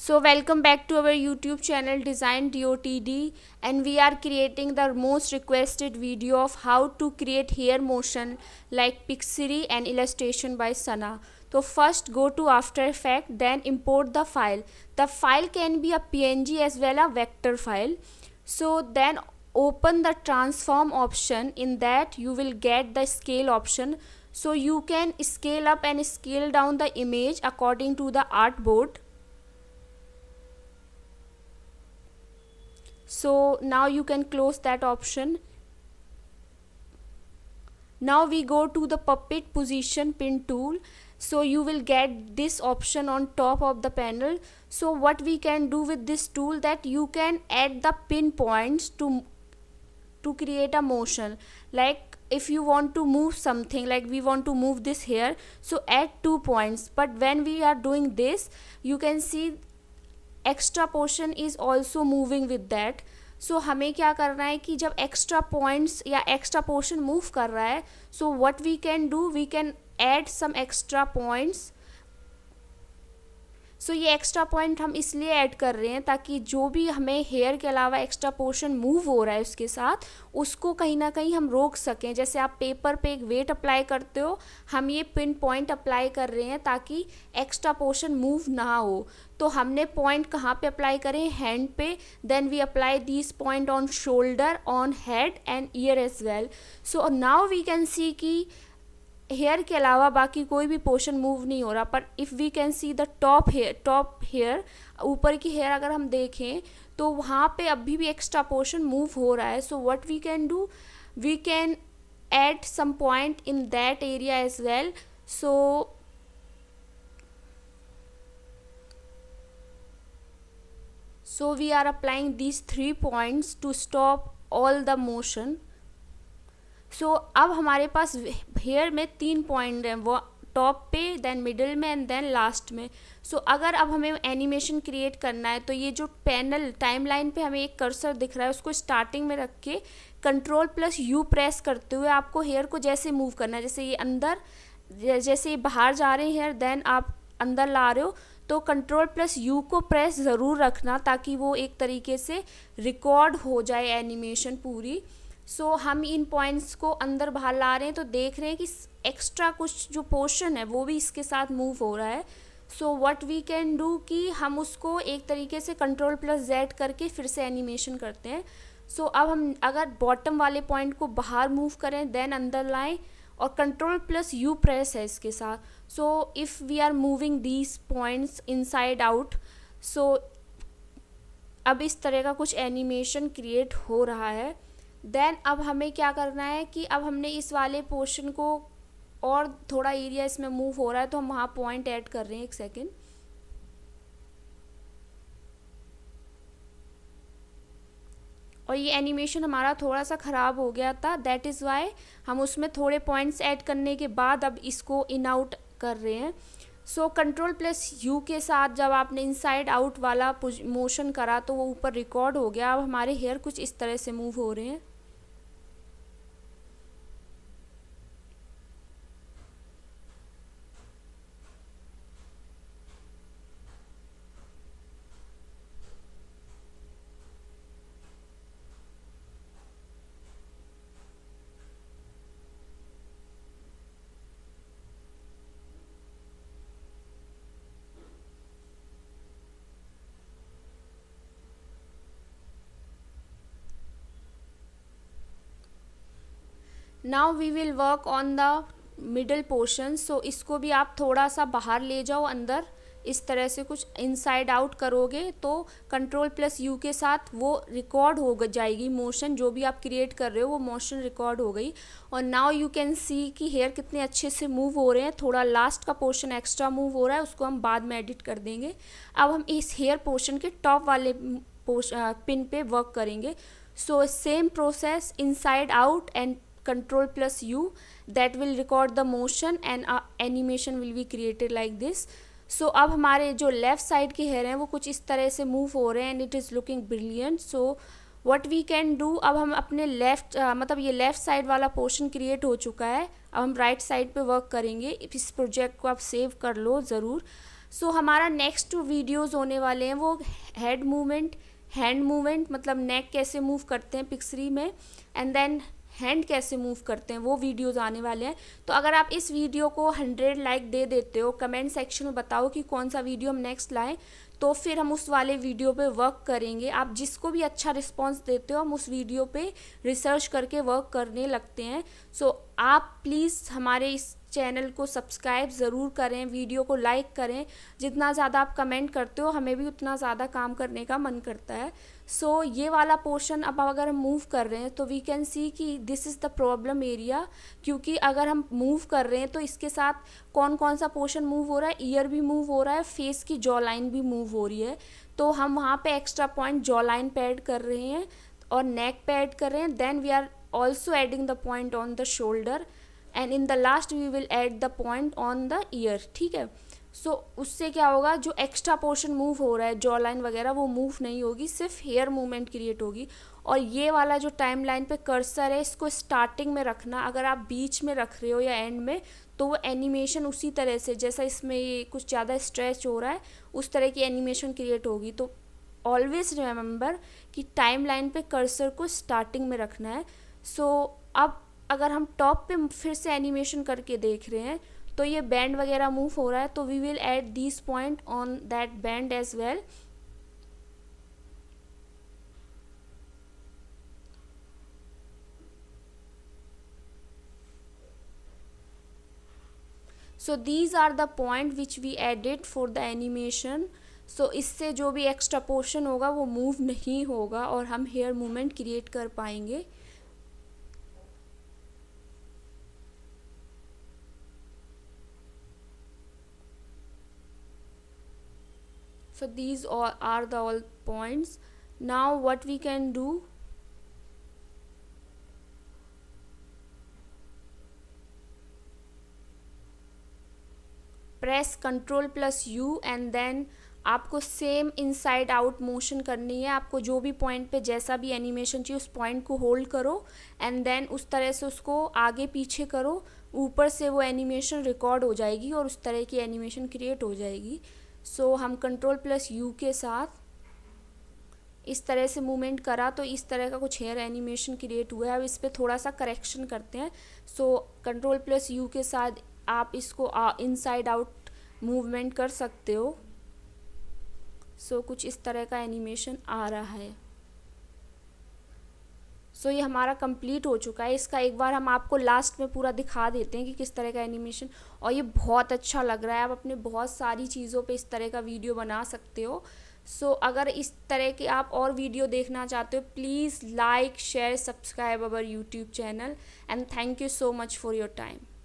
so welcome back to our youtube channel design dotd and we are creating the most requested video of how to create hair motion like Pixiri and illustration by sana so first go to after effect then import the file the file can be a png as well a vector file so then open the transform option in that you will get the scale option so you can scale up and scale down the image according to the artboard so now you can close that option now we go to the puppet position pin tool so you will get this option on top of the panel so what we can do with this tool that you can add the pin points to to create a motion like if you want to move something like we want to move this here so add two points but when we are doing this you can see extra portion is also moving with that so हमें क्या करना है कि जब extra points या extra portion move कर रहा है so what we can do we can add some extra points so so, ये एक्स्ट्रा पॉइंट हम इसलिए ऐड कर रहे हैं ताकि जो भी हमें हेयर के अलावा एक्स्ट्रा पोर्शन मूव हो रहा है उसके साथ उसको कहीं ना कहीं हम रोक सकें जैसे आप पेपर पे एक वेट अप्लाई करते हो हम ये पिन पॉइंट अप्लाई कर रहे हैं ताकि एक्स्ट्रा पोर्शन मूव ना हो तो हमने पॉइंट कहाँ पे अप्लाई करें हैंड पे then we apply this point on shoulder on head and ear as well so now we can see की हेयर के अलावा बाकी कोई भी पोर्शन मूव नहीं हो रहा पर if we can see the top hair top hair ऊपर की हेयर अगर हम देखें तो वहाँ पे अभी भी एक्स्ट्रा पोर्शन मूव हो रहा है so what we can do we can add some point in that area as well so so we are applying these three points to stop all the motion so so, अब हमारे पास hair में तीन point हैं वो top पे then middle में and then last में so so, अगर अब हमें एनिमेशन क्रिएट करना है तो ये जो पैनल टाइमलाइन पे हमें एक कर्सर दिख रहा है उसको स्टार्टिंग में रख के कंट्रोल प्लस यू प्रेस करते हुए आपको हेयर को जैसे मूव करना है जैसे ये अंदर जैसे ये बाहर जा रहे हैं हेयर देन आप अंदर ला रहे हो तो कंट्रोल प्लस यू को प्रेस ज़रूर रखना ताकि वो एक तरीके से रिकॉर्ड हो जाए एनिमेशन पूरी सो so, हम इन पॉइंट्स को अंदर बाहर ला रहे हैं तो देख रहे हैं कि एक्स्ट्रा कुछ जो पोर्शन है वो भी इसके साथ मूव हो रहा है so what we can do कि हम उसको एक तरीके से कंट्रोल प्लस जेड करके फिर से एनिमेशन करते हैं सो so, अब हम अगर बॉटम वाले पॉइंट को बाहर मूव करें देन अंदर लाएं और कंट्रोल प्लस यू प्रेस है इसके साथ so if we are moving these points inside out so अब इस तरह का कुछ एनिमेशन क्रिएट हो रहा है देन अब हमें क्या करना है कि अब हमने इस वाले पोर्शन को और थोड़ा एरिया इसमें मूव हो रहा है तो हम वहाँ पॉइंट ऐड कर रहे हैं एक सेकेंड और ये एनिमेशन हमारा थोड़ा सा ख़राब हो गया था दैट इज़ वाई हम उसमें थोड़े पॉइंट्स ऐड करने के बाद अब इसको इन आउट कर रहे हैं सो कंट्रोल प्लस यू के साथ जब आपने इनसाइड आउट वाला मोशन करा तो वो ऊपर रिकॉर्ड हो गया अब हमारे हेयर कुछ इस तरह से मूव हो रहे हैं now we will work on the middle portion so इसको भी आप थोड़ा सा बाहर ले जाओ अंदर इस तरह से कुछ इनसाइड आउट करोगे तो कंट्रोल प्लस यू के साथ वो रिकॉर्ड हो जाएगी मोशन जो भी आप क्रिएट कर रहे हो वो मोशन रिकॉर्ड हो गई और नाउ यू कैन सी कि हेयर कितने अच्छे से मूव हो रहे हैं थोड़ा लास्ट का पोर्शन एक्स्ट्रा मूव हो रहा है उसको हम बाद में एडिट कर देंगे अब हम इस हेयर पोर्शन के टॉप वाले पोश पिन पे वर्क करेंगे so same process inside out and control plus u that will record the motion and uh, animation will be created like this so so, अब हमारे जो लेफ़्ट साइड के hair हैं वो कुछ इस तरह से मूव हो रहे हैं and it is looking brilliant so what we can do अब हम अपने लेफ़्ट uh, मतलब ये लेफ़्ट साइड वाला पोर्शन क्रिएट हो चुका है अब हम राइट right साइड पे वर्क करेंगे इस प्रोजेक्ट को आप सेव कर लो ज़रूर सो so, हमारा नेक्स्ट वीडियोज़ होने वाले हैं वो हेड मूवमेंट हैंड मूवमेंट मतलब नेक कैसे मूव करते हैं पिक्सरी में एंड देन हैंड कैसे मूव करते हैं वो वीडियोज़ आने वाले हैं तो अगर आप इस वीडियो को हंड्रेड लाइक दे देते हो कमेंट सेक्शन में बताओ कि कौन सा वीडियो हम नेक्स्ट लाएँ तो फिर हम उस वाले वीडियो पे वर्क करेंगे आप जिसको भी अच्छा रिस्पांस देते हो हम उस वीडियो पे रिसर्च करके वर्क करने लगते हैं सो so, आप प्लीज़ हमारे इस चैनल को सब्सक्राइब ज़रूर करें वीडियो को लाइक करें जितना ज़्यादा आप कमेंट करते हो हमें भी उतना ज़्यादा काम करने का मन करता है सो so, ये वाला पोर्शन अब अगर हम मूव कर रहे हैं तो वी कैन सी कि this is the problem area क्योंकि अगर हम मूव कर रहे हैं तो इसके साथ कौन कौन सा पोर्शन मूव हो रहा है ईयर भी मूव हो रहा है फेस की जॉ लाइन भी मूव हो रही है तो हम वहाँ पर एक्स्ट्रा पॉइंट जॉ लाइन पे ऐड कर रहे हैं और नेक पे ऐड कर रहे हैं then we are also adding the point on the shoulder and in the last we will add the point on the ear ठीक है सो so, उससे क्या होगा जो एक्स्ट्रा पोर्शन मूव हो रहा है जॉ लाइन वगैरह वो मूव नहीं होगी सिर्फ हेयर मूवमेंट क्रिएट होगी और ये वाला जो टाइम लाइन पर कर्सर है इसको स्टार्टिंग में रखना अगर आप बीच में रख रहे हो या एंड में तो वो एनिमेशन उसी तरह से जैसा इसमें कुछ ज़्यादा स्ट्रेच हो रहा है उस तरह की एनिमेशन क्रिएट होगी तो ऑलवेज रिमेंबर कि टाइम लाइन पर कर्सर को स्टार्टिंग में रखना है सो so, अब अगर हम टॉप पे फिर से एनिमेशन करके देख रहे हैं तो ये बैंड वगैरह मूव हो रहा है तो we will add this point on that band as well so these are the point which we edit for the animation so इससे जो भी एक्स्ट्रा पोर्शन होगा वो मूव नहीं होगा और हम हेयर मूवमेंट क्रिएट कर पाएंगे so these all are the all points now what we can do press control plus U and then आपको सेम इनसाइड आउट मोशन करनी है आपको जो भी पॉइंट पे जैसा भी एनिमेशन चाहिए उस पॉइंट को होल्ड करो एंड देन उस तरह से उसको आगे पीछे करो ऊपर से वो एनिमेशन रिकॉर्ड हो जाएगी और उस तरह की एनिमेशन क्रिएट हो जाएगी सो so, हम कंट्रोल प्लस यू के साथ इस तरह से मूवमेंट करा तो इस तरह का कुछ हेयर एनिमेशन क्रिएट हुआ है अब इस पर थोड़ा सा करेक्शन करते हैं सो कंट्रोल प्लस यू के साथ आप इसको इनसाइड आउट मूवमेंट कर सकते हो सो so, कुछ इस तरह का एनिमेशन आ रहा है सो so, ये हमारा कंप्लीट हो चुका है इसका एक बार हम आपको लास्ट में पूरा दिखा देते हैं कि किस तरह का एनिमेशन और ये बहुत अच्छा लग रहा है आप अपने बहुत सारी चीज़ों पे इस तरह का वीडियो बना सकते हो सो so, अगर इस तरह के आप और वीडियो देखना चाहते हो please like share subscribe our YouTube channel and thank you so much for your time